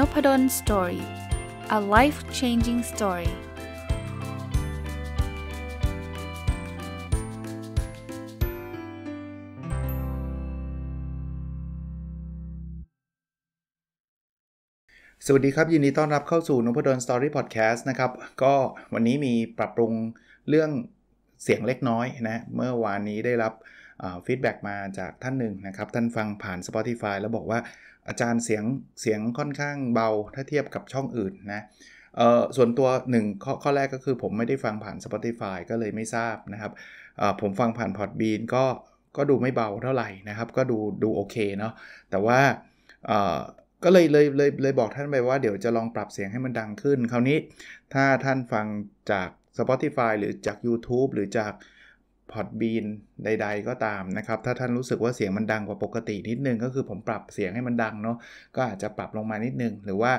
n o p ด d o สตอรี่ a life changing story สวัสดีครับ ยินดีต้อนรับเข้าสู่นพดลสตอรี่พอดแคสต์นะครับ ก็วันนี้มีปรับปรุงเรื่องเสียงเล็กน้อยนะ เมื่อวานนี้ได้รับฟีดแบ็กมาจากท่านหนึ่งนะครับ ท่านฟังผ่าน Spotify แล้วบอกว่าอาจารย์เสียงเสียงค่อนข้างเบาถ้าเทียบกับช่องอื่นนะส่วนตัวหนึ่งข้อข้อแรกก็คือผมไม่ได้ฟังผ่าน Spotify ก็เลยไม่ทราบนะครับ ผมฟังผ่าน Podbean ก็ก็ดูไม่เบาเท่าไหร่นะครับ ก็ดูดูโอเคเนาะแต่ว่าก็เลยเลยเลยเลยบอกท่านไปว่าเดี๋ยวจะลองปรับเสียงให้มันดังขึ้นคราวนี้ถ้าท่านฟังจาก Spotify หรือจาก YouTube หรือจากพอดบีนใดๆ ก็ตามนะครับ ถ้าท่านรู้สึกว่าเสียงมันดังกว่าปกตินิดนึง ก็คือผมปรับเสียงให้มันดังเนาะก็อาจจะปรับลงมานิดนึง หรือว่า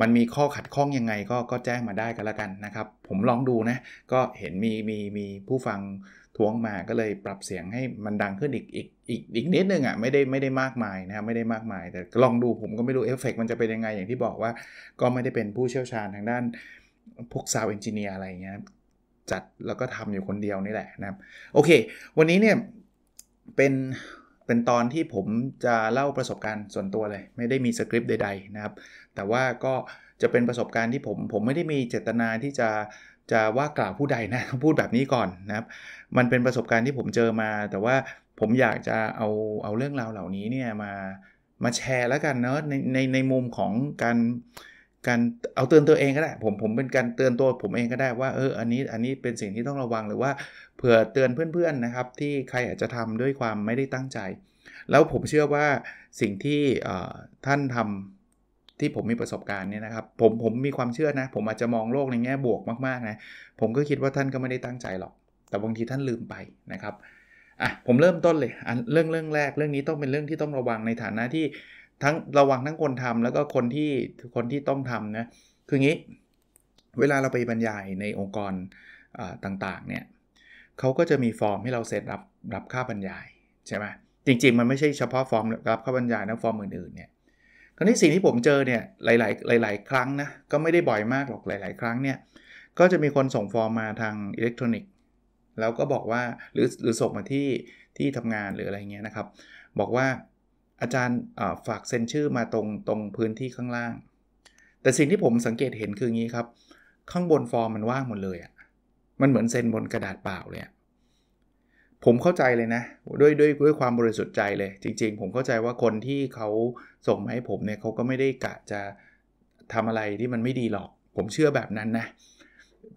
มันมีข้อขัดข้องยังไงก็ก็แจ้งมาได้กันละกันนะครับ ผมลองดูนะ ก็เห็นมีมีมีผู้ฟังท้วงมาก็เลยปรับเสียงให้มันดังขึ้นอีกอีกอีกอีกนิดนึงอะ่ะไม่ได้ไม่ได้มากมายนะครับไม่ได้มากมายแต่ลองดูผมก็ไม่รู้เอฟเฟกมันจะเป็นยังไงอย่างที่บอกว่า ก็ไม่ได้เป็นผู้เชี่ยวชาญทางด้านพวกซาวเอนจิเนียร์อะไรเงี้ยจัดแล้วก็ทำอยู่คนเดียวนี่แหละนะครับ โอเค วันนี้เนี่ยเป็นเป็นตอนที่ผมจะเล่าประสบการณ์ส่วนตัวเลยไม่ได้มีสคริปต์ใดๆนะครับแต่ว่าก็จะเป็นประสบการณ์ที่ ผมผมไม่ได้มีเจตนาที่จะจะว่ากล่าวผู้ใดนะพูดแบบนี้ก่อนนะครับ มันเป็นประสบการณ์ที่ผมเจอมา แต่ว่าผมอยากจะเอาเอาเรื่องราวเหล่านี้เนี่ยมามาแชร์แล้วกันเนาะในในในมุมของการการเอาเตือนตัวเองก็ได้ ผมผมเป็นการเตือนตัวผมเองก็ได้ว่าเอออันนี้อันนี้เป็นสิ่งที่ต้องระวังหรือว่าเผื่อเตือนเพื่อน ๆนะครับ ที่ใครอาจจะทำด้วยความไม่ได้ตั้งใจ แล้วผมเชื่อว่าสิ่งที่ท่านทำที่ผมมีประสบการณ์เนี่ยนะครับผมผมมีความเชื่อนะผมอาจจะมองโลกในแง่บวกมากๆนะผมก็คิดว่าท่านก็ไม่ได้ตั้งใจหรอก แต่บางทีท่านลืมไปนะครับอ่ะผมเริ่มต้นเลยเรื่องเรื่องแรก เรื่องนี้ต้องเป็นเรื่องที่ต้องระวังในฐานะที่ทั้งระวังทั้งคนทำแล้วก็คนที่คนที่ต้องทำนะคืองี้ เวลาเราไปบรรยายในองค์กรต่างๆเนี่ยเขาก็จะมีฟอร์มให้เราเซตรับ รับค่าบรรยายใช่ไหมจริงๆ มันไม่ใช่เฉพาะฟอร์ม รับค่าบรรยายนะฟอร์มอื่นๆเนี่ยคราวนี้สิ่งที่ผมเจอเนี่ยหลายๆหลายๆ ครั้งนะก็ไม่ได้บ่อยมากหรอกหลาย ๆ ครั้งเนี่ยก็จะมีคนส่งฟอร์มมาทางอิเล็กทรอนิกส์ แล้วก็บอกว่าหรือหรือส่งมาที่ที่ทำงานหรืออะไรเงี้ยนะครับ บอกว่าอาจารย์ฝากเซ็นชื่อมาตรงตรงพื้นที่ข้างล่าง แต่สิ่งที่ผมสังเกตเห็นคืองี้ครับ ข้างบนฟอร์มมันว่างหมดเลยอะ่ะ มันเหมือนเซ็นบนกระดาษเปล่าเลยผมเข้าใจเลยนะ ด้วยด้วยด้วยความบริสุทธิ์ใจเลย จริง ๆ ผมเข้าใจว่าคนที่เขาส่งมาให้ผมเนี่ยเขาก็ไม่ได้กะจะทำอะไรที่มันไม่ดีหรอก ผมเชื่อแบบนั้นนะ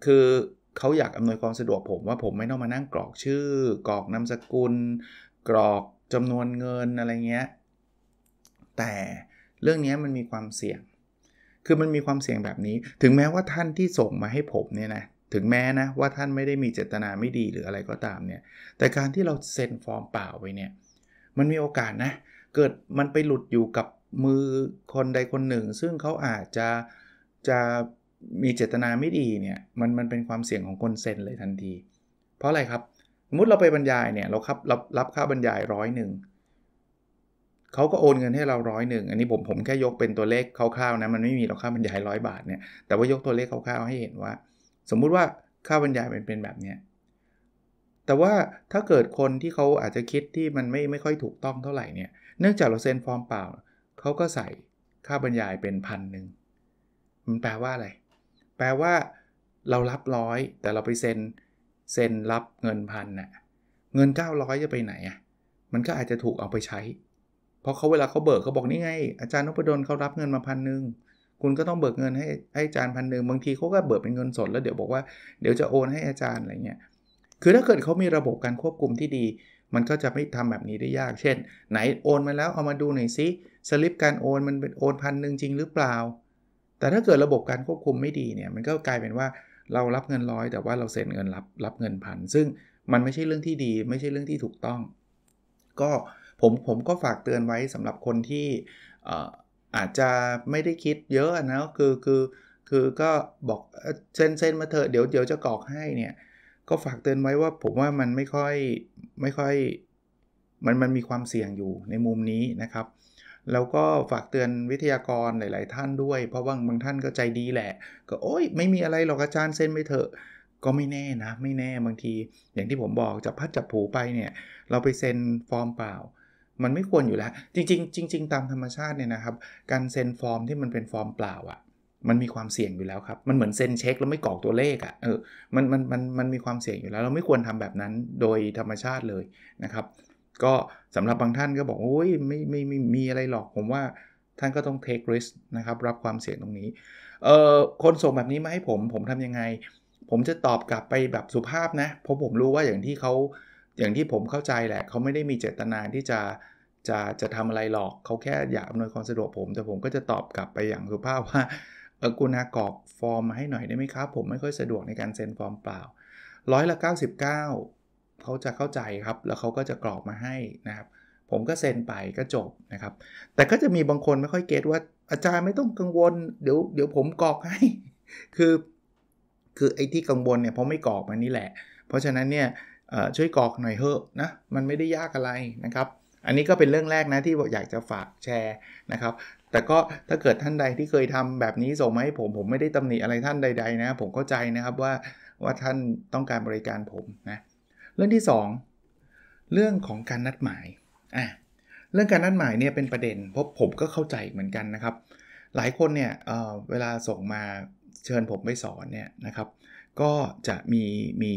คือเขาอยากอำนวยความสะดวกผมว่าผมไม่ต้องมานั่งกรอกชื่อ กรอกนามสกุล กรอกจำนวนเงินอะไรเงี้ยแต่เรื่องนี้มันมีความเสี่ยง คือมันมีความเสี่ยงแบบนี้ ถึงแม้ว่าท่านที่ส่งมาให้ผมเนี่ยนะ ถึงแม้นะว่าท่านไม่ได้มีเจตนาไม่ดีหรืออะไรก็ตามเนี่ย แต่การที่เราเซ็นฟอร์มเปล่าไว้เนี่ย มันมีโอกาสนะ เกิดมันไปหลุดอยู่กับมือคนใดคนหนึ่ง ซึ่งเขาอาจจะจะมีเจตนาไม่ดีเนี่ย มัน มันเป็นความเสี่ยงของคนเซ็นเลยทันที เพราะอะไรครับ สมมติ เราไปบรรยายเนี่ยเราครับรับรับค่าบรรยายร้อยหนึ่งเขาก็โอนเงินให้เราร้อยหนึ่ง อันนี้ผมผมแค่ยกเป็นตัวเลขคร่าวๆนะ มันไม่มีเราค่าบรรยายร้อยบาทเนี่ย แต่ว่ายกตัวเลขคร่าวๆให้เห็นว่า สมมุติว่า ค่าบรรยายป็นเป็นแบบเนี้ย แต่ว่าถ้าเกิดคนที่เขาอาจจะคิดที่มันไม่ไม่ค่อยถูกต้องเท่าไหร่เนี่ย เนื่องจากเราเซ็นฟอร์มเปล่า เขาก็ใส่ค่าบรรยายเป็นพันหนึ่งมันแปลว่าอะไร แปลว่าเรารับร้อย แต่เราไปเซ็นเซ็นรับเงินพันน่ะเงิน900จะไปไหนอ่ะ มันก็อาจจะถูกเอาไปใช้เพราะเขาเวลาเขาเบิกเขาบอกนี่ไงอาจารย์นพดลเขารับเงินมาพันหนึ่งคุณก็ต้องเบิกเงินให้ให้อาจารย์พันหนึ่งบางทีเขาก็เบิกเป็นเงินสดแล้วเดี๋ยวบอกว่า เดี๋ยวจะโอนให้อาจารย์อะไรเงี้ยคือถ้าเกิดเขามีระบบการควบคุมที่ดี มันก็จะไม่ทำแบบนี้ได้ยาก เช่น ไหนโอนมาแล้วเอามาดูหน่อยซิสลิปการโอนมันเป็นโอนพันหนึ่งจริงหรือเปล่า แต่ถ้าเกิดระบบการควบคุมไม่ดีเนี่ยมันก็กลายเป็นว่าเรารับเงินร้อย แต่ว่าเราเซ็นเงินรับรับเงินพันซึ่งมันไม่ใช่เรื่องที่ดี ไม่ใช่เรื่องที่ถูกต้อง ก็ผมผมก็ฝากเตือนไว้สำหรับคนที่อาจจะไม่ได้คิดเยอะนะคือคือคือก็บอกเซ็นเซ็นมาเถอะเดี๋ยวเดี๋ยวจะกรอกให้เนี่ยก็ฝากเตือนไว้ว่าผมว่ามันไม่ค่อยไม่ค่อยมันมันมีความเสี่ยงอยู่ในมุมนี้นะครับ แล้วก็ฝากเตือนวิทยากรหลาย ๆ ท่านด้วยเพราะว่าบางท่านก็ใจดีแหละ ก็โอ้ยไม่มีอะไรหรอกอาจารย์เซ็นไปเถอะก็ไม่แน่นะ ไม่แน่บางที อย่างที่ผมบอกจับพัดจับผูไปเนี่ย เราไปเซ็นฟอร์มเปล่ามันไม่ควรอยู่แล้วจริงๆจริงๆตามธรรมชาติเนี่ยนะครับ การเซ็นฟอร์มที่มันเป็นฟอร์มเปล่าอะ่ะ มันมีความเสี่ยงอยู่แล้วครับ มันเหมือนเซ็นเช็คแล้วไม่กรอกตัวเลขอะ่ะเออมันมันมันมันมีความเสี่ยงอยู่แล้ว เราไม่ควรทำแบบนั้นโดยธรรมชาติเลยนะครับ ก็สำหรับบางท่านก็บอกโอ้ยไม่ไม่ไม่มีอะไรหรอกผมว่าท่านก็ต้องเทคไรส์นะครับรับความเสี่ยงตรงนี้เอ่อคนส่งแบบนี้มาให้ผมผมทํำยังไง ผมจะตอบกลับไปแบบสุภาพนะ เพราะผมรู้ว่าอย่างที่เขาอย่างที่ผมเข้าใจแหละเขาไม่ได้มีเจตนาที่จะจะจะทำอะไรหรอกเขาแค่อยากอำนวยความสะดวกผม แต่ผมก็จะตอบกลับไปอย่างสุภาพว่าเออกุณากรอกฟอร์มมาให้หน่อยได้ไหมครับ ผมไม่ค่อยสะดวกในการเซ็นฟอร์มเปล่าร้อยละ99เขาจะเข้าใจครับ แล้วเขาก็จะกรอกมาให้นะครับ ผมก็เซ็นไปก็จบนะครับ แต่ก็จะมีบางคนไม่ค่อยเก็ตว่าอาจารย์ไม่ต้องกังวลเดี๋ยวเดี๋ยวผมกรอกให้คือคือไอ้ที่กังวลเนี่ยเพราะไม่กรอกมานี่แหละ เพราะฉะนั้นเนี่ยช่วยกรอกหน่อยเถอะนะมันไม่ได้ยากอะไรนะครับ อันนี้ก็เป็นเรื่องแรกนะที่อยากจะฝากแชร์นะครับ แต่ก็ถ้าเกิดท่านใดที่เคยทำแบบนี้ส่งมาให้ผมผมไม่ได้ตำหนิอะไรท่านใดๆนะผมเข้าใจนะครับว่าว่าท่านต้องการบริการผมนะเรื่องที่ 2 เรื่องของการนัดหมายอ่ะเรื่องการนัดหมายเนี่ยเป็นประเด็นเพราะผมก็เข้าใจเหมือนกันนะครับ หลายคนเนี่ยเเวลาส่งมาเชิญผมไปสอนเนี่ยนะครับก็จะมีมี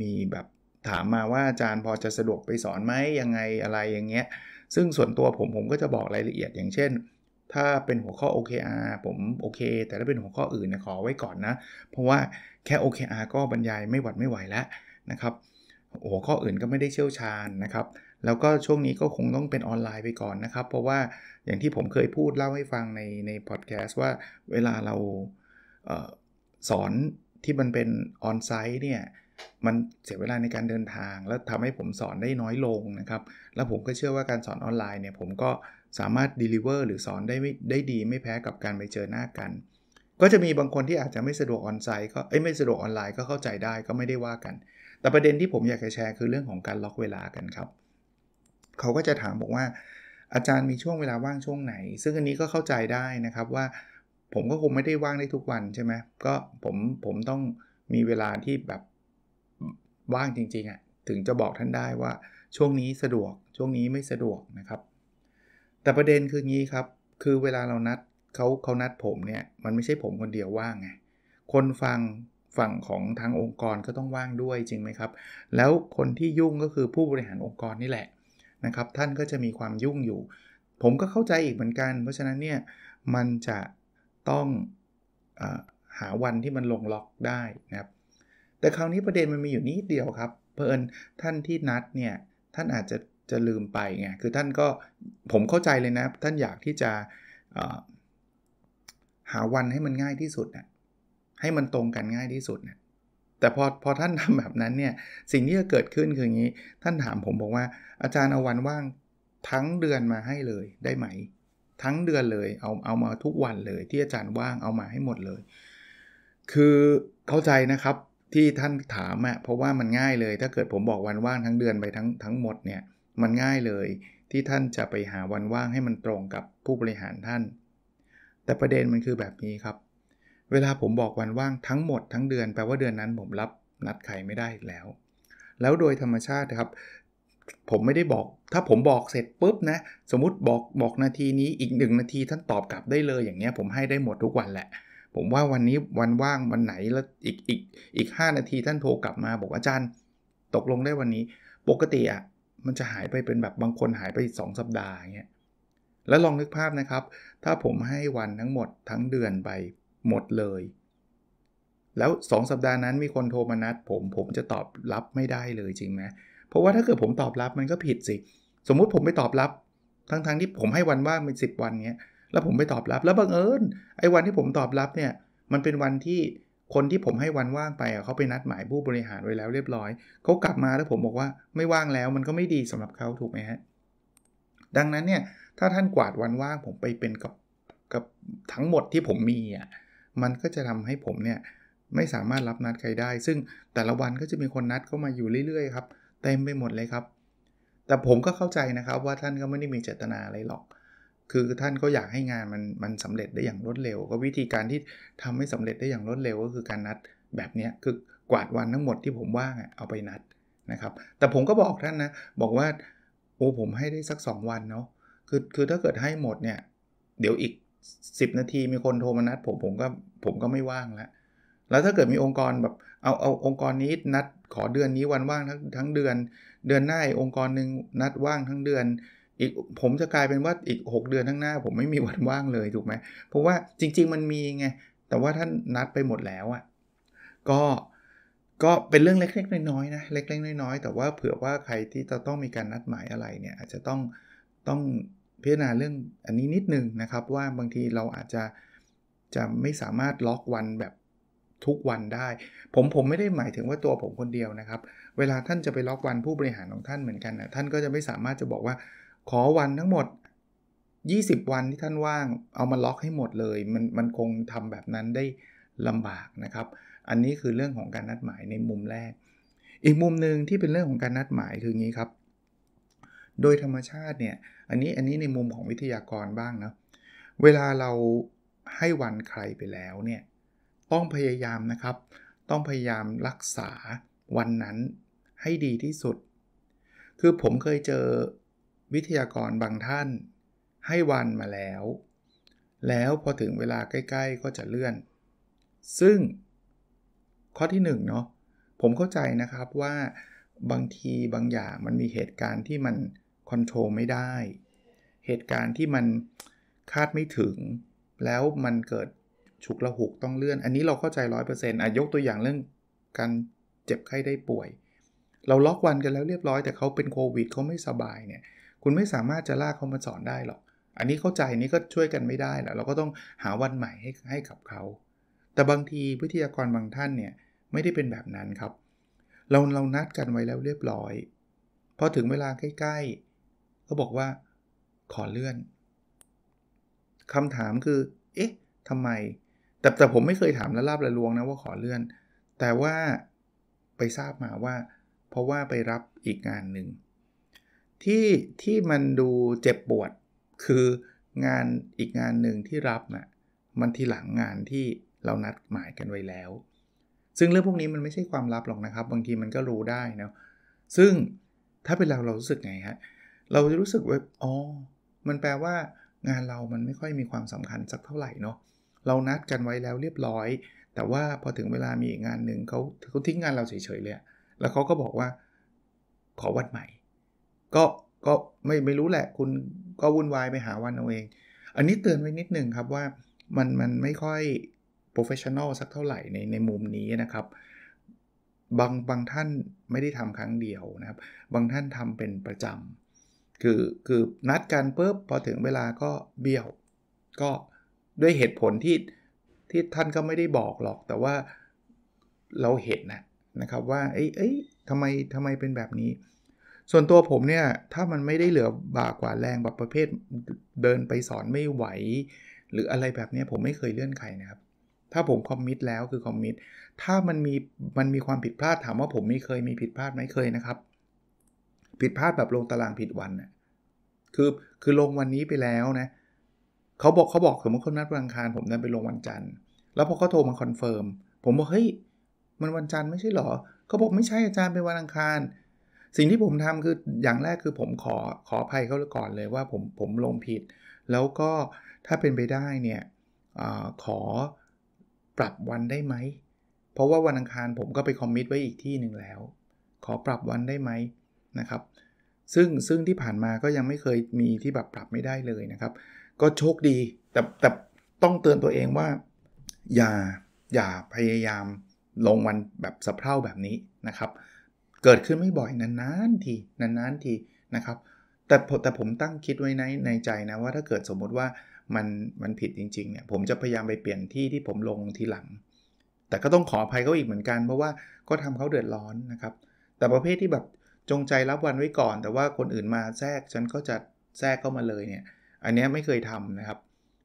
มีแบบถามมาว่าอาจารย์พอจะสะดวกไปสอนไหมยังไงอะไรอย่างเงี้ยซึ่งส่วนตัวผมผมก็จะบอกรายละเอียดอย่างเช่น ถ้าเป็นหัวข้อ OKR ผมโอเค แต่ถ้าเป็นหัวข้ออื่นนยขอไว้ก่อนนะ เพราะว่าแค่ OKR ก็บรรยายไม่หวัดไม่ไหวแล้วนะครับ หัวข้ออื่นก็ไม่ได้เชี่ยวชาญนะครับ แล้วก็ช่วงนี้ก็คงต้องเป็นออนไลน์ไปก่อนนะครับ เพราะว่าอย่างที่ผมเคยพูดเล่าให้ฟังในในพอดแคสต์ว่าเวลาเราเออสอนที่มันเป็นออนไซต์เนี่ยมันเสียเวลาในการเดินทาง แล้วทำให้ผมสอนได้น้อยลง นะครับ แล้วผมก็เชื่อว่าการสอนออนไลน์เนี่ยผมก็สามารถ deliver หรือสอนได้ไม่ได้ดี ไม่แพ้กับการไปเจอหน้ากัน ก็จะมีบางคนที่อาจจะไม่สะดวกออนไลน์ก็ไม่สะดวกออนไลน์ก็เข้าใจได้ก็ไม่ได้ว่ากัน แต่ประเด็นที่ผมอยากจะแชร์คือเรื่องของการล็อกเวลากันครับ เขาก็จะถามบอกว่า อาจารย์มีช่วงเวลาว่างช่วงไหน ซึ่งอันนี้ก็เข้าใจได้นะครับว่าผมก็คงไม่ได้ว่างได้ทุกวันใช่ไหมก็ผมผมต้องมีเวลาที่แบบว่างจริง ๆอะ่ะ ถึงจะบอกท่านได้ว่าช่วงนี้สะดวก ช่วงนี้ไม่สะดวกนะครับ แต่ประเด็นคืองี้ครับ คือเวลาเรานัดเขาเขานัดผมเนี่ย มันไม่ใช่ผมคนเดียวว่างไง คนฟังฝั่งของทางองค์กรก็ต้องว่างด้วยจริงไหมครับ แล้วคนที่ยุ่งก็คือผู้บริหารองค์กรนี่แหละนะครับ ท่านก็จะมีความยุ่งอยู่ ผมก็เข้าใจอีกเหมือนกัน เพราะฉะนั้นเนี่ยมันจะต้องอหาวันที่มันลงล็อกได้นะครับแต่คราวนี้ประเด็นมันมีอยู่นิดเดียวครับเพอนท่านที่นัดเนี่ย ท่านอาจจะจะลืมไปไงคือท่านก็ผมเข้าใจเลยนะท่านอยากที่จะหาวันให้มันง่ายที่สุดนะให้มันตรงกันง่ายที่สุดน่ะแต่พอพอท่านทำแบบนั้นเนี่ย สิ่งที่จะเกิดขึ้นคืออย่างนี้ ท่านถามผมบอกว่า อาจารย์เอาวันว่างทั้งเดือนมาให้เลย ได้ไหม ทั้งเดือนเลยเอาเอามาทุกวันเลย ที่อาจารย์ว่างเอามาให้หมดเลย คือเข้าใจนะครับที่ท่านถามอะเพราะว่ามันง่ายเลย ถ้าเกิดผมบอกวันว่างทั้งเดือนไปทั้งทั้งหมดเนี่ยมันง่ายเลยที่ท่านจะไปหาวันว่างให้มันตรงกับผู้บริหารท่าน แต่ประเด็นมันคือแบบนี้ครับ เวลาผมบอกวันว่างทั้งหมดทั้งเดือนแปลว่าเดือนนั้นผมรับนัดใครไม่ได้แล้ว แล้วโดยธรรมชาติครับ ผมไม่ได้บอก ถ้าผมบอกเสร็จปุ๊บนะสมมติบอกบอกนาทีนี้อีกหนึ่งนาทีท่านตอบกลับได้เลยอย่างเงี้ยผมให้ได้หมดทุกวันแหละผมว่าวันนี้วันว่างวันไหนแล้วอีกอีกอีกห้านาทีท่านโทรกลับมาบอกอาจารย์ ตกลงได้วันนี้ปกติอ่ะมันจะหายไปเป็นแบบบางคนหายไป 2 สัปดาห์เงี้ยแล้วลองนึกภาพนะครับ ถ้าผมให้วันทั้งหมดทั้งเดือนไปหมดเลย แล้ว 2 สัปดาห์นั้นมีคนโทรมานัดผมผมจะตอบรับไม่ได้เลยจริงไหมเพราะว่าถ้าเกิดผมตอบรับมันก็ผิดสิสมมุติผมไม่ตอบรับทั้งๆทที่ผมให้วันว่างเป็นสิวันเนี้ยแล้วผมไปตอบรับ แล้วบังเอิญไอ้วันที่ผมตอบรับเนี่ย มันเป็นวันที่คนที่ผมให้วันว่างไปเขาไปนัดหมายผู้บริหารไว้แล้วเรียบร้อย เขากลับมาแล้วผมบอกว่าไม่ว่างแล้ว มันก็ไม่ดีสำหรับเขาถูกไหมฮะ ดังนั้นเนี่ยถ้าท่านกวาดวันว่างผมไปเป็นกับกับทั้งหมดที่ผมมีอ่ะ มันก็จะทำให้ผมเนี่ยไม่สามารถรับนัดใครได้ ซึ่งแต่ละวันก็จะมีคนนัดเข้ามาอยู่เรื่อยๆครับ เต็มไปหมดเลยครับ แต่ผมก็เข้าใจนะครับว่าท่านก็ไม่ได้มีเจตนาอะไรหรอกคือท่านก็อยากให้งานมันมันสำเร็จได้อย่างรวดเร็ว ก็วิธีการที่ทำให้สำเร็จได้อย่างรวดเร็วก็คือการนัดแบบนี้คือกวาดวันทั้งหมดที่ผมว่างเอาไปนัดนะครับ แต่ผมก็บอกท่านนะ บอกว่าโอ้ผมให้ได้สัก 2 วันเนาะคือคือถ้าเกิดให้หมดเนี่ยเดี๋ยวอีก 10 นาทีมีคนโทรมานัดผมผมก็ผมก็ไม่ว่างแล้วแล้วถ้าเกิดมีองค์กรแบบเอาเอาองค์กรนี้นัดขอเดือนนี้วันว่างทั้งทั้งเดือน เดือนหน้าองค์กรหนึ่งนัดว่างทั้งเดือนอีกผมจะกลายเป็นว่าอีก 6 เดือนข้างหน้า ผมไม่มีวันว่างเลยถูกไหมเพราะว่าจริง ๆ มันมีไงแต่ว่าท่านนัดไปหมดแล้วอะ่ะก็ก็เป็นเรื่องเล็กๆน้อยๆนะเล็กๆ น้อยๆแต่ว่าเผื่อว่าใครที่จะต้องมีการนัดหมายอะไรเนี่ย อาจจะต้องต้องพิจารณาเรื่องอันนี้นิดนึงนะครับ ว่าบางทีเราอาจจะจะไม่สามารถล็อกวันแบบทุกวันได้ ผมผมไม่ได้หมายถึงว่าตัวผมคนเดียวนะครับ เวลาท่านจะไปล็อกวันผู้บริหารของท่านเหมือนกันนะท่านก็จะไม่สามารถจะบอกว่าขอวันทั้งหมด 20 วันที่ท่านว่างเอามาล็อกให้หมดเลย มันมันคงทำแบบนั้นได้ลำบากนะครับ อันนี้คือเรื่องของการนัดหมายในมุมแรก อีกมุมหนึ่งที่เป็นเรื่องของการนัดหมายคืองี้ครับ โดยธรรมชาติเนี่ย อันนี้อันนี้ในมุมของวิทยากรบ้างนะเวลาเราให้วันใครไปแล้วเนี่ยต้องพยายามนะครับ ต้องพยายามรักษาวันนั้นให้ดีที่สุด คือผมเคยเจอวิทยากรบางท่านให้วันมาแล้ว แล้วพอถึงเวลาใกล้ ๆก็จะเลื่อน ซึ่งข้อที่1เนาะ ผมเข้าใจนะครับว่าบางทีบางอย่างมันมีเหตุการณ์ที่มันคอนโทรลไม่ได้ เหตุการณ์ที่มันคาดไม่ถึง แล้วมันเกิดฉุกละหุกต้องเลื่อน อันนี้เราเข้าใจ 100%อ่ะยกตัวอย่างเรื่องการเจ็บไข้ได้ป่วย เราล็อกวันกันแล้วเรียบร้อย แต่เขาเป็นโควิดเขาไม่สบายเนี่ยคุณไม่สามารถจะลากเขามาสอนได้หรอก อันนี้เข้าใจนี่ก็ช่วยกันไม่ได้แหละเราก็ต้องหาวันใหม่ให้ให้กับเขา แต่บางทีวิทยากรบางท่านเนี่ยไม่ได้เป็นแบบนั้นครับ เราเรานัดกันไว้แล้วเรียบร้อยพอถึงเวลาใกล้ ๆ ก็บอกว่า ขอเลื่อนคำถามคือเอ๊ะทำไม แต่แต่ผมไม่เคยถามละลาบละลวงนะว่าขอเลื่อน แต่ว่าไปทราบมาว่า เพราะว่าไปรับอีกงานหนึ่งที่ที่มันดูเจ็บปวดคืองานอีกงานหนึ่งที่รับนะ่ะมันทีหลังงานที่เรานัดหมายกันไว้แล้ว ซึ่งเรื่องพวกนี้มันไม่ใช่ความลับหรอกนะครับบางทีมันก็รู้ได้นะซึ่งถ้าเป็นเราเรารู้สึกไงฮะเราจะรู้สึกว่าอ๋อมันแปลว่างานเรามันไม่ค่อยมีความสำคัญสักเท่าไหร่เนาะเรานัดกันไว้แล้วเรียบร้อย แต่ว่าพอถึงเวลามีงานหนึ่งเขาเขาทิ้งงานเราเฉยๆเลยแล้วเขาก็บอกว่า ขอวันใหม่ก็ก็ไม่ไม่รู้แหละคุณก็วุ่นวายไปหาวันเอาเอง อันนี้เตือนไว้นิดหนึ่งครับว่ามันมันไม่ค่อยโปรเฟชชั่นอลสักเท่าไหร่ในในมุมนี้นะครับบางบางท่านไม่ได้ทำครั้งเดียวนะครับ บางท่านทำเป็นประจำ คือคือนัดกันปุ๊บพอถึงเวลาก็เบี้ยว ก็ด้วยเหตุผลที่ที่ท่านก็ไม่ได้บอกหรอกแต่ว่าเราเห็นนะนะครับว่า เอ้ยเอ้ยทำไมทำไมเป็นแบบนี้ส่วนตัวผมเนี่ยถ้ามันไม่ได้เหลือบ่ากว่าแรงแบบประเภทเดินไปสอนไม่ไหว หรืออะไรแบบนี้ผมไม่เคยเลื่อนใครนะครับถ้าผมคอมมิตแล้วคือคอมมิตถ้ามันมีมันมีความผิดพลาดถามว่าผมมีเคยมีผิดพลาดไหมเคยนะครับ ผิดพลาดแบบลงตารางผิดวันนะคือคือลงวันนี้ไปแล้วนะเขาบอกเขาบอกสมมติคนนัดวันอังคารผมนั้นไปลงวันจันทร์แล้วพอเขาโทรมาคอนเฟิร์มผมบอกเฮ้ยมันวันจันทร์ไม่ใช่หรอเขาบอกไม่ใช่อาจารย์เป็นวันอังคารสิ่งที่ผมทำคือ อย่างแรกคือผมขอขออภัยเขาก่อนเลยว่าผมผมลงผิด แล้วก็ถ้าเป็นไปได้เนี่ยอขอปรับวันได้ไหมเพราะว่าวันอังคารผมก็ไปคอมมิตไว้อีกที่หนึ่งแล้ว ขอปรับวันได้ไหมนะครับ ซึ่งซึ่งที่ผ่านมาก็ยังไม่เคยมีที่แบบปรับไม่ได้เลยนะครับ ก็โชคดี แต่แต่ต้องเตือนตัวเองว่า อย่าอย่าพยายามลงวันแบบสะเพร่าแบบนี้นะครับเกิดขึ้นไม่บ่อยนานๆทีนานๆทีนะครับ แต่แต่ผมตั้งคิดไว้ในในใจนะว่าถ้าเกิดสมมุติว่ามันมันผิดจริงๆเนี่ยผมจะพยายามไปเปลี่ยนที่ที่ผมลงทีหลัง แต่ก็ต้องขออภัยเขาอีกเหมือนกันเพราะว่าก็ทำเขาเดือดร้อนนะครับ แต่ประเภทที่แบบจงใจรับวันไว้ก่อน แต่ว่าคนอื่นมาแทรกฉันก็จะแทรกเข้ามาเลยเนี่ย อันนี้ไม่เคยทำนะครับ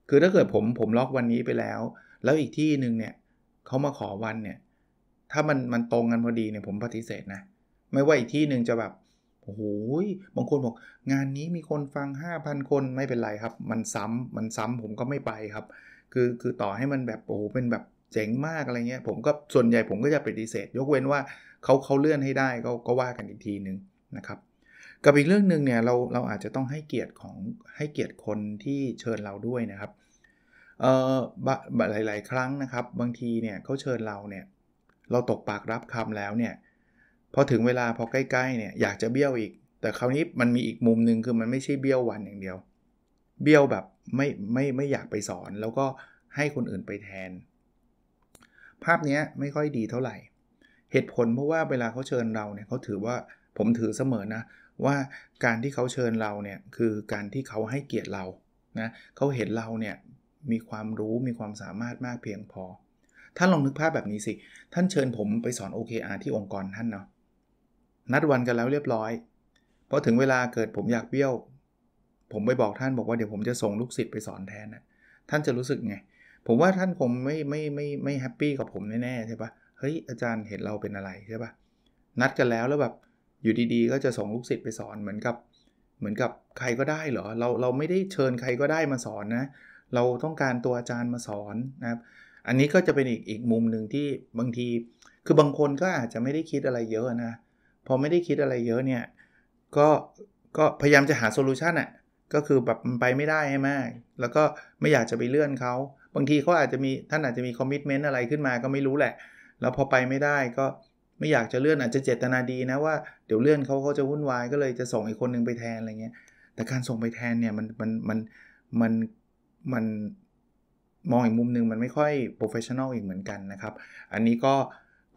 คือถ้าเกิดผมผมล็อกวันนี้ไปแล้ว แล้วอีกที่หนึ่งเนี่ยเขามาขอวันเนี่ยถ้ามันมันตรงกันพอดีเนี่ยผมปฏิเสธนะไม่ว่าอีกที่หนึ่งจะแบบโอ้โหบางคนบอกงานนี้มีคนฟัง 5,000 คนไม่เป็นไรครับ มันซ้ำมันซ้ำผมก็ไม่ไปครับ คือคือต่อให้มันแบบโอ้โหเป็นแบบเจ๋งมากอะไรเงี้ยผมก็ส่วนใหญ่ผมก็จะปฏิเสธ ยกเว้นว่าเขาเขาเลื่อนให้ได้ก็ก็ว่ากันอีกทีหนึ่งนะครับ กับอีกเรื่องหนึ่งเนี่ยเราเราอาจจะต้องให้เกียรติของให้เกียรติคนที่เชิญเราด้วยนะครับเอ่อหลาย ๆ ครั้งนะครับ บางทีเนี่ยเขาเชิญเราเนี่ยเราตกปากรับคำแล้วเนี่ยพอถึงเวลาพอใกล้ๆเนี่ยอยากจะเบี้ยวอีก แต่คราวนี้มันมีอีกมุมหนึ่งคือมันไม่ใช่เบี้ยววันอย่างเดียว เบี้ยวแบบไม่ไม่ไม่อยากไปสอนแล้วก็ให้คนอื่นไปแทน ภาพนี้ไม่ค่อยดีเท่าไหร่ เหตุผลเพราะว่าเวลาเขาเชิญเราเนี่ยเขาถือว่าผมถือเสมอนะว่าการที่เขาเชิญเราเนี่ยคือการที่เขาให้เกียรติเรา นะเขาเห็นเราเนี่ยมีความรู้มีความสามารถมากเพียงพอท่านลองนึกภาพแบบนี้สิ ท่านเชิญผมไปสอน OKR ที่องค์กรท่านเนาะนัดวันกันแล้วเรียบร้อยพอถึงเวลาเกิดผมอยากเบี้ยว ผมไปบอกท่านบอกว่า เดี๋ยวผมจะส่งลูกศิษย์ไปสอนแทนนะท่านจะรู้สึกไง ผมว่าท่านคงไม่ไม่ไม่ไม่แฮปปี้กับผมแน่ๆใช่ปะเฮ้ยอาจารย์เห็นเราเป็นอะไรใช่ปะนัดกันแล้วแล้วแบบอยู่ดีๆ ก็จะส่งลูกศิษย์ไปสอนเหมือนกับ เหมือนกับใครก็ได้เหรอ เราเราไม่ได้เชิญใครก็ได้มาสอนนะ เราต้องการตัวอาจารย์มาสอนนะครับ อันนี้ก็จะเป็นอีกอีกมุมหนึ่งที่บางที คือบางคนก็อาจจะไม่ได้คิดอะไรเยอะนะพอไม่ได้คิดอะไรเยอะเนี่ยก็ก็พยายามจะหาโซลูชันอ่ะก็คือแบบมันไปไม่ได้ใช่ไหมแล้วก็ไม่อยากจะไปเลื่อนเขาบางทีเขาอาจจะมีท่านอาจจะมีคอมมิชเมนต์อะไรขึ้นมา ก็ไม่รู้แหละแล้วพอไปไม่ได้ก็ไม่อยากจะเลื่อนอาจจะเจตนาดีนะ ว่าเดี๋ยวเลื่อนเขาเขาจะวุ่นวายก็เลยจะส่งอีกคนนึงไปแทนอะไรเงี้ยแต่การส่งไปแทนเนี่ยมันมันมันมันมันมองอีกมุมหนึ่งมันไม่ค่อยโปรเฟชชั่นอลอีกเหมือนกันนะครับอันนี้ก็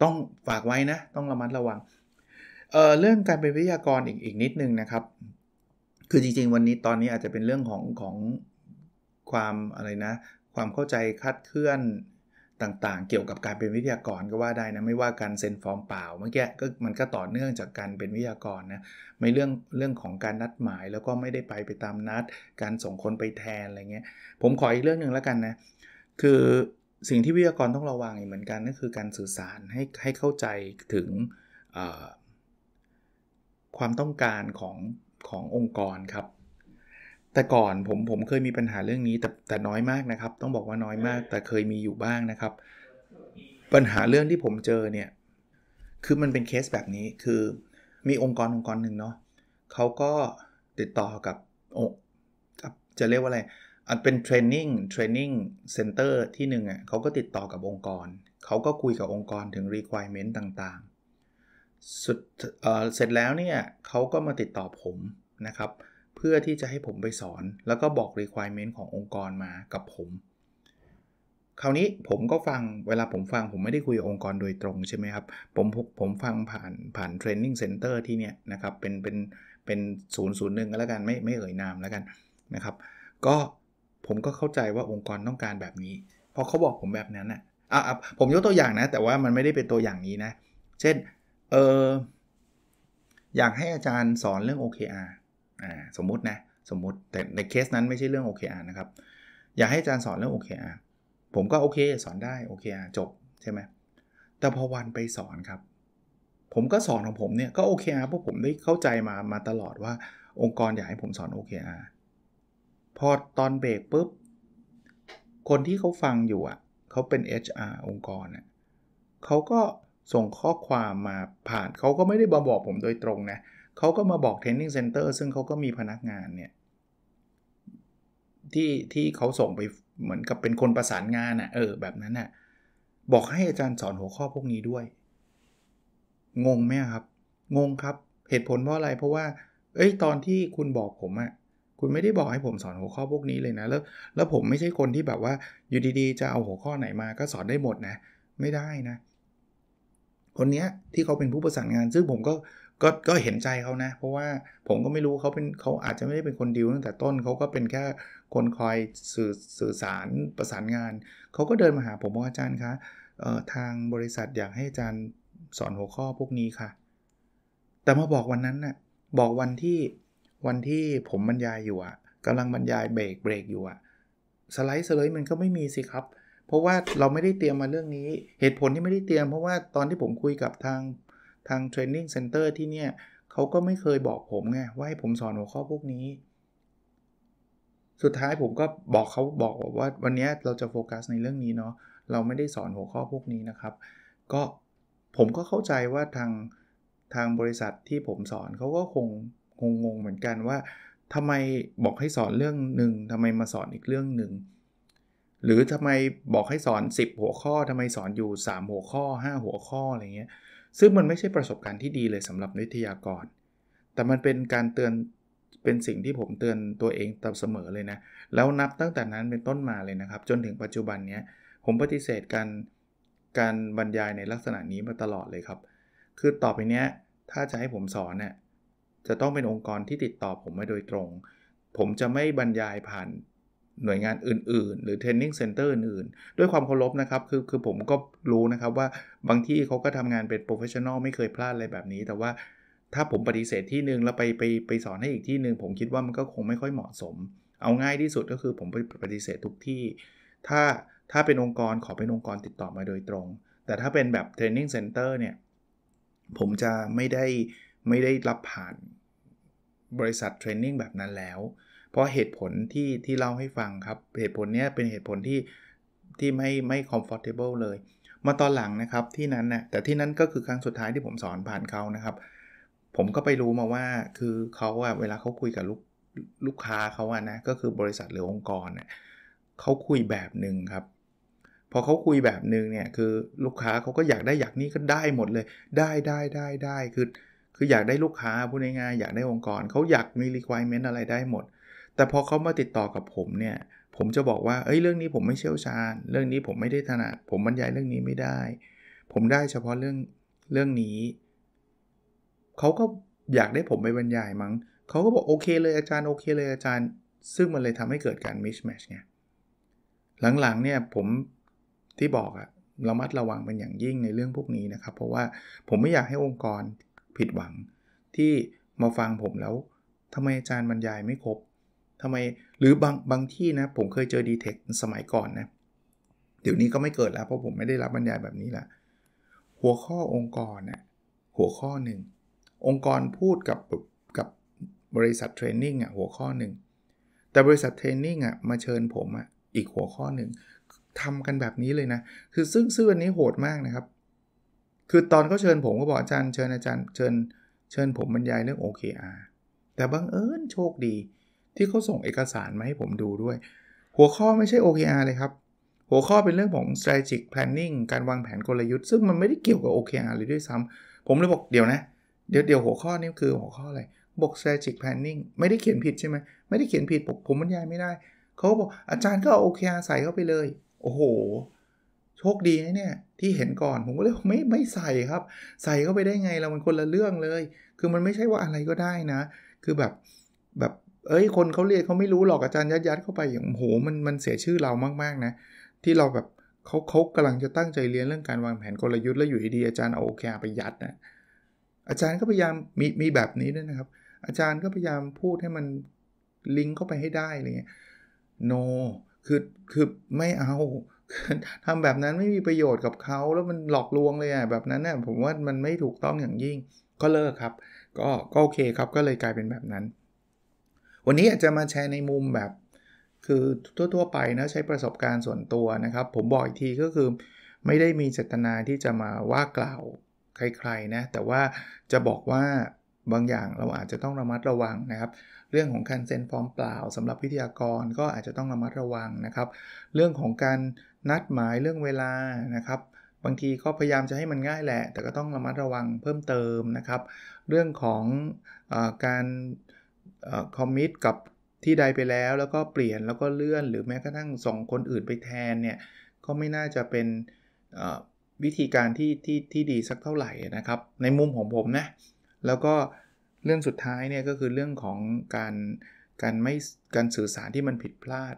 ต้องฝากไว้นะ ต้องระมัดระวังเอ่อเรื่องการเป็นวิทยากรอีกอีกนิดนึงนะครับ คือจริงๆ วันนี้ตอนนี้อาจจะเป็นเรื่องของของความอะไรนะ ความเข้าใจคาดเคลื่อนต่างๆ เกี่ยวกับการเป็นวิทยากรก็ว่าได้นะไม่ว่าการเซ็นฟอร์มเปล่า เมื่อกี้ก็มันก็ต่อเนื่องจากการเป็นวิทยากรนะไม่เรื่องเรื่องของการนัดหมาย แล้วก็ไม่ได้ไปไปตามนัด การส่งคนไปแทนอะไรเงี้ยผมขออีกเรื่องหนึ่งแล้วกันนะคือสิ่งที่วิทยากรต้องระวังเหมือนกันก็คือการสื่อสารให้ให้เข้าใจถึงความต้องการของขององค์กรครับ แต่ก่อนผมผมเคยมีปัญหาเรื่องนี้แต่แต่น้อยมากนะครับ ต้องบอกว่าน้อยมาก แต่เคยมีอยู่บ้างนะครับ ปัญหาเรื่องที่ผมเจอเนี่ยคือมันเป็นเคสแบบนี้คือมีองค์กรองค์กรหนึ่งเนาะเขาก็ติดต่อกับโอ้จะเรียกว่าอะไร อันเป็นเทรนนิ่งเทรนนิ่งเซ็นเตอร์ที่หนึ่งอ่ะเขาก็ติดต่อกับองค์กรเขาก็คุยกับองค์กรถึง requirement ต่างสุดเเสร็จแล้วเนี่ยเขาก็มาติดต่อผมนะครับเพื่อที่จะให้ผมไปสอนแล้วก็บอก requirement ขององค์กรมากับผม คราวนี้ผมก็ฟังเวลาผมฟังผมไม่ได้คุยองค์กรโดยตรงใช่ไหมครับ ผมผมฟังผ่านผ่านเทรนนิ่งเซ็นเตอร์ที่เนี่ยนะครับเป็นเป็นเป็นศูนย์ศูนย์หนึ่งก็แล้วกันไม่ไม่เอ่ยนามแล้วกันนะครับก็ผมก็เข้าใจว่าองค์กรต้องการแบบนี้พอเขาบอกผมแบบนั้นนอ่ะอ่ะผมยกตัวอย่างนะแต่ว่ามันไม่ได้เป็นตัวอย่างนี้นะ เช่นเอออยากให้อาจารย์สอนเรื่อง OKR อ่าสมมุตินะสมมุติแต่ในเคสนั้นไม่ใช่เรื่อง OKR นะครับอยากให้อาจารย์สอนเรื่อง OKR ผมก็โอเคสอนได้ OKR จบใช่ไหมแต่พอวันไปสอนครับ ผมก็สอนของผมเนี่ยก็ OKR เพราะผมได้เข้าใจมามาตลอดว่าองค์กรอยากให้ผมสอน OKR พอตอนเบรกปุ๊บคนที่เขาฟังอยู่อ่ะเขาเป็น HR องค์กรอ่ะเขาก็ส่งข้อความมาผ่านเขาก็ไม่ได้มาบอกผมโดยตรงนะเขาก็มาบอกเนนิ่งเซ็นเตอร์ซึ่งเขาก็มีพนักงานเนี่ยที่ที่เขาส่งไปเหมือนกับเป็นคนประสานงานอะ่ะเออแบบนั้นอะ่ะบอกให้อาจารย์สอนหัวข้อพวกนี้ด้วย งงไหมครับ งงครับเหตุผลเพราะอะไรเพราะว่า เอ้ยตอนที่คุณบอกผมอะ่ะคุณไม่ได้บอกให้ผมสอนหัวข้อพวกนี้เลยนะแล้วแล้วผมไม่ใช่คนที่แบบว่าอยู่ดีๆจะเอาหัวข้อไหนมา ก็สอนได้หมดนะ ไม่ได้นะเคนเนี้ยที่เขาเป็นผู้ประสานงาน ซึ่งผมก็ก็ก็เห็นใจเขานะเพราะว่าผมก็ไม่รู้เขาเป็นเขาอาจจะไม่ได้เป็นคนดิวตั้งแต่ต้นเขาก็เป็นแค่คนคอยสื่อสื่อสารประสานงานเขาก็เดินมาหาผมว่าอาจารย์คะทางบริษัทอยากให้อาจารย์สอนหัวข้อพวกนี้ค่ะ แต่มาบอกวันนั้นนะ่ะบอกวันที่วันที่ผมบรรยายอยู่อะกำลังบรรยายเบรกเบรกอยู่อะสไลด์สไลด์มันก็ไม่มีสิครับเพราะว่าเราไม่ได้เตรียมมาเรื่องนี้ เหตุผลที่ไม่ได้เตรียมเพราะว่าตอนที่ผมคุยกับทางทางเทรนนิ่งเซ็นเตอร์ที่เนี่ยเขาก็ไม่เคยบอกผมไงว่าให้ผมสอนหัวข้อพวกนี้ สุดท้ายผมก็บอกเขาบอกว่า วันนี้เราจะโฟกัสในเรื่องนี้เนาะเราไม่ได้สอนหัวข้อพวกนี้นะครับ ก็ผมก็เข้าใจว่าทางทางบริษัทที่ผมสอนเขาก็คงงงงเหมือนกันว่าทำไมบอกให้สอนเรื่องหนึ่งทำไมมาสอนอีกเรื่องหนึ่งหรือทำไมบอกให้สอน 10 หัวข้อ ทำไมสอนอยู่ 3 หัวข้อ 5 หัวข้ออะไรเงี้ยซึ่งมันไม่ใช่ประสบการณ์ที่ดีเลยสำหรับนิทยากร แต่มันเป็นการเตือนเป็นสิ่งที่ผมเตือนตัวเองตเสมอเลยนะแล้วนับตั้งแต่นั้นเป็นต้นมาเลยนะครับ จนถึงปัจจุบันเนี้ยผมปฏิเสธการการบรรยายในลักษณะนี้มาตลอดเลยครับ คือต่อไปเนี้ยถ้าจะให้ผมสอนเนี่ยจะต้องเป็นองค์กรที่ติดต่อผมมาโดยตรง ผมจะไม่บรรยายผ่านหน่วยงานอื่นๆ หรือเทรนนิ่งเซ็นเตอร์อื่นด้วยความเคารพนะครับคือคือผมก็รู้นะครับว่าบางที่เขาก็ทำงานเป็นโปรเฟชชั่นอลไม่เคยพลาดอะไรแบบนี้ แต่ว่าถ้าผมปฏิเสธที่หนึ่งแล้วไปไปไปสอนให้อีกที่หนึ่งผมคิดว่ามันก็คงไม่ค่อยเหมาะสม เอาง่ายที่สุดก็คือผมไปปฏิเสธทุกที่ ถ้าถ้าเป็นองค์กรขอเป็นองค์กรติดต่อมาโดยตรง แต่ถ้าเป็นแบบเทรนนิ่งเซ็นเตอร์เนี่ยผมจะไม่ได้ไม่ได้รับผ่านบริษัทเทรนนิ่งแบบนั้นแล้วเพราะเหตุผลที่ที่เล่าให้ฟังครับ เหตุผลนี้เป็นเหตุผลที่ที่ไม่ไม่ comfortable เลย มาตอนหลังนะครับที่นั้นนะแต่ที่นั้นก็คือครั้งสุดท้ายที่ผมสอนผ่านเขานะครับ ผมก็ไปรู้มาว่าคือเขาอะเวลาเขาคุยกับลูกลูกค้าเขาอะนะ ก็คือบริษัทหรือองค์กรเนี่ยเขาคุยแบบหนึ่งครับ พอเขาคุยแบบหนึ่งเนี่ย คือลูกค้าเขาก็อยากได้อยากนี่ก็ได้หมดเลย ได้ได้ได้ได้ คือ คืออยากได้ลูกค้าพูดง่ายๆอยากได้องค์กร เขาอยากมี requirement อะไรได้หมดแต่พอเขามาติดต่อกับผมเนี่ย ผมจะบอกว่าเอ้ยเรื่องนี้ผมไม่เชี่ยวชาญ เรื่องนี้ผมไม่ได้ถนัด ผมบรรยายเรื่องนี้ไม่ได้ ผมได้เฉพาะเรื่องเรื่องนี้ เขาก็อยากได้ผมไปบรรยายมั้งเขาก็บอกโอเคเลยอาจารย์โอเค เลยอาจารย์ ซึ่งมันเลยทำให้เกิดการมิชแมชไงหลังๆเนี่ยผมที่บอกอะระมัดระวังเป็นอย่างยิ่งในเรื่องพวกนี้นะครับเพราะว่าผมไม่อยากให้องค์กรผิดหวังที่มาฟังผมแล้วทำไมอาจารย์บรรยายไม่ครบทำไมหรือบางบางที่นะผมเคยเจอดีเทคสมัยก่อนนะเดี๋ยวนี้ก็ไม่เกิดแล้วเพราะผมไม่ได้รับบรรยายแบบนี้ละหัวข้อองค์กรนะหัวข้อหนึ่งองค์กรพูดกับกับบริษัทเทรนนิ่งอ่ะหัวข้อหนึ่ง แต่บริษัทเทรนนิ่งอ่ะมาเชิญผมอ่ะอีกหัวข้อหนึ่งทำกันแบบนี้เลยนะ คือซึ่งซึ่งอันนี้โหดมากนะครับ คือตอนเขาเชิญผมก็บอกอาจารย์เชิญอาจารย์เชิญเชิญผมบรรยายเรื่อง OKR แต่บังเอิญโชคดีที่เขาส่งเอกสารมาให้ผมดูด้วย หัวข้อไม่ใช่ OKR เลยครับ หัวข้อเป็นเรื่องของ strategic planning การวางแผนกลยุทธ์ ซึ่งมันไม่ได้เกี่ยวกับ OKR เลยด้วยซ้ำ ผมเลยบอกเดี๋ยวนะ เดี๋ยวเดี๋ยวหัวข้อนี้คือหัวข้ออะไรบอก strategic planning ไม่ได้เขียนผิดใช่ไหมไม่ได้เขียนผิดผมบรรยายไม่ได้ เขาบอกอาจารย์ก็เอา OKR ใส่เข้าไปเลยโอ้โหโชคดีนะเนี่ยที่เห็นก่อนผมก็เลยไม่ไม่ใส่ครับ ใส่เข้าไปได้ไงเรามันคนละเรื่องเลย คือมันไม่ใช่ว่าอะไรก็ได้นะ คือแบบเอ้ยคนเขาเรียนเขาไม่รู้หรอกอาจารย์ยัดยัดเข้าไปอย่างโหมันมันเสียชื่อเรามากๆนะที่เราแบบเขาเขากำลังจะตั้งใจเรียนเรื่องการวางแผนกลยุทธ์แล้วอยู่ดีอาจารย์เอาโอเคไปยัดนะอาจารย์ก็พยายามมีมีแบบนี้ด้วยนะครับ อาจารย์ก็พยายามพูดให้มันลิงก์เข้าไปให้ได้อะไรเงี้ย no คือคือไม่เอา ทำแบบนั้นไม่มีประโยชน์กับเขาแล้วมันหลอกลวงเลยอ่ะแบบนั้นเนี่ยผมว่ามันไม่ถูกต้องอย่างยิ่งก็เลิกครับ ก็ก็โอเคครับก็เลยกลายเป็นแบบนั้นวันนี้อาจะมาแชร์ในมุมแบบ คือทั่ว ๆไปนะ ใช้ประสบการณ์ส่วนตัวนะครับ ผมบอกอีกทีก็คือไม่ได้มีเจตนาที่จะมาว่ากล่าวใครๆนะ แต่ว่าจะบอกว่าบางอย่างเราอาจจะต้องระมัดระวังนะครับ เรื่องของการเซ็นฟอร์มเปล่าสำหรับวิทยากรก็อาจจะต้องระมัดระวังนะครับ เรื่องของการนัดหมายเรื่องเวลานะครับ บางทีก็พยายามจะให้มันง่ายแหละ แต่ก็ต้องระมัดระวังเพิ่มเติมนะครับ เรื่องของอการคอมมิตกับที่ใดไปแล้วแล้วก็เปลี่ยนแล้วก็เลื่อนหรือแม้กระทั่งส่งคนอื่นไปแทนเนี่ยก็ไม่น่าจะเป็นวิธีการที่ที่ที่ดีสักเท่าไหร่นะครับในมุมของผมนะแล้วก็เรื่องสุดท้ายเนี่ยก็คือเรื่องของการการไม่การสื่อสารที่มันผิดพลาด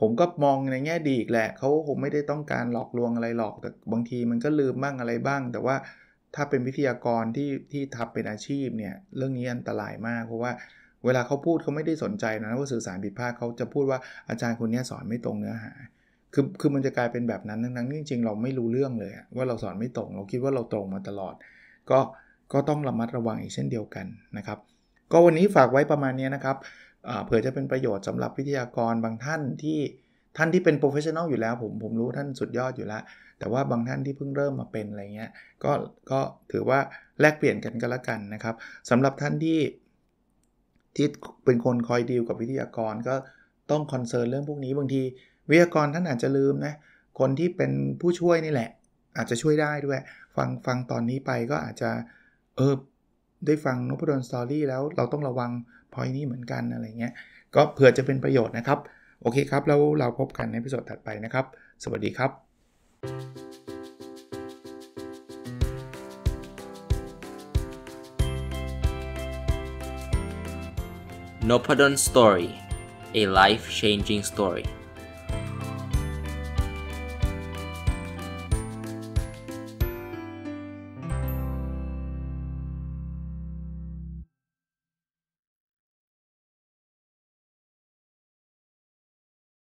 ผมก็มองในแง่ดีอีกแหละเขาคงไม่ได้ต้องการหลอกลวงอะไรหรอกแต่บางทีมันก็ลืมบ้างอะไรบ้าง แต่ว่าถ้าเป็นวิทยากรที่ที่ทำเป็นอาชีพเนี่ยเรื่องนี้อันตรายมากเพราะว่าเวลาเขาพูดเขาไม่ได้สนใจนะว่าสื่อสารผิดพลาดเขาจะพูดว่าอาจารย์คนนี้สอนไม่ตรงเนื้อหาคือคือมันจะกลายเป็นแบบนั้นทั้งๆจริงๆเราไม่รู้เรื่องเลยว่าเราสอนไม่ตรงเราคิดว่าเราตรงมาตลอด ก็ก็ต้องระมัดระวังอีกเช่นเดียวกันนะครับ ก็วันนี้ฝากไว้ประมาณนี้นะครับเผื่อจะเป็นประโยชน์สำหรับวิทยากรบางท่านที่ท่านที่เป็นโปรเฟชชั่นอลอยู่แล้ว ผมผมรู้ท่านสุดยอดอยู่แล้ว แต่ว่าบางท่านที่เพิ่งเริ่มมาเป็นอะไรเงี้ยก็ก็ถือว่าแลกเปลี่ยนกันก็แล้วกันนะครับสำหรับท่านที่ที่เป็นคนคอยดีลกับวิทยากรก็ต้องคอนเซิร์นเรื่องพวกนี้ บางทีวิทยากรท่านอาจจะลืมนะคนที่เป็นผู้ช่วยนี่แหละ อาจจะช่วยได้ด้วยฟังฟังตอนนี้ไปก็อาจจะเออ ได้ฟังนพดลสตอรี่แล้วเราต้องระวัง พอยนี้เหมือนกันอะไรเงี้ยก็เผื่อจะเป็นประโยชน์นะครับ โอเคครับแล้วเราพบกันในพิสดถัดไปนะครับ สวัสดีครับ Nopadon's story, a life changing story.